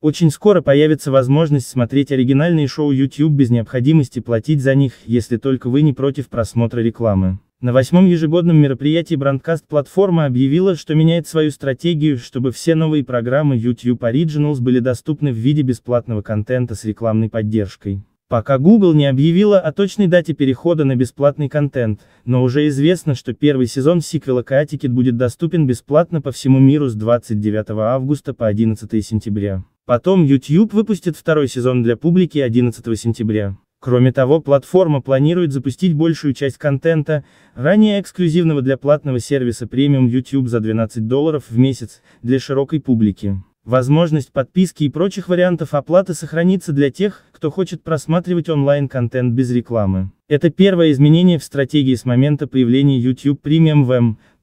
Очень скоро появится возможность смотреть оригинальные шоу YouTube без необходимости платить за них, если только вы не против просмотра рекламы. На восьмом ежегодном мероприятии брандкаст-платформа объявила, что меняет свою стратегию, чтобы все новые программы YouTube Originals были доступны в виде бесплатного контента с рекламной поддержкой. Пока Google не объявила о точной дате перехода на бесплатный контент, но уже известно, что первый сезон сиквела Катикет будет доступен бесплатно по всему миру с 29 августа по 11 сентября. Потом YouTube выпустит второй сезон для публики 11 сентября. Кроме того, платформа планирует запустить большую часть контента, ранее эксклюзивного для платного сервиса премиум YouTube за 12 долларов в месяц, для широкой публики. Возможность подписки и прочих вариантов оплаты сохранится для тех, кто хочет просматривать онлайн-контент без рекламы. Это первое изменение в стратегии с момента появления YouTube Premium в М,